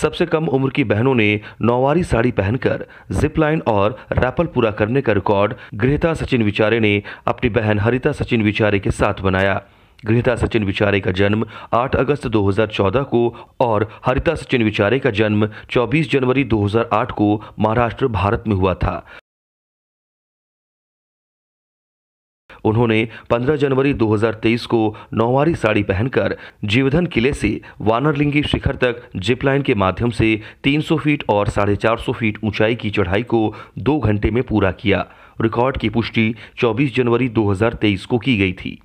सबसे कम उम्र की बहनों ने नौवारी साड़ी पहनकर जिपलाइन और रैपल पूरा करने का रिकॉर्ड गृहता सचिन विचारे ने अपनी बहन हरिता सचिन विचारे के साथ बनाया गृहता सचिन विचारे का जन्म 8 अगस्त 2014 को और हरिता सचिन विचारे का जन्म 24 जनवरी 2008 को महाराष्ट्र भारत में हुआ था उन्होंने 15 जनवरी 2023 को नौवारी साड़ी पहनकर जीवधन किले से वानरलिंगी शिखर तक जिपलाइन के माध्यम से 300 फीट और साढ़े चार फीट ऊंचाई की चढ़ाई को दो घंटे में पूरा किया रिकॉर्ड की पुष्टि 24 जनवरी 2023 को की गई थी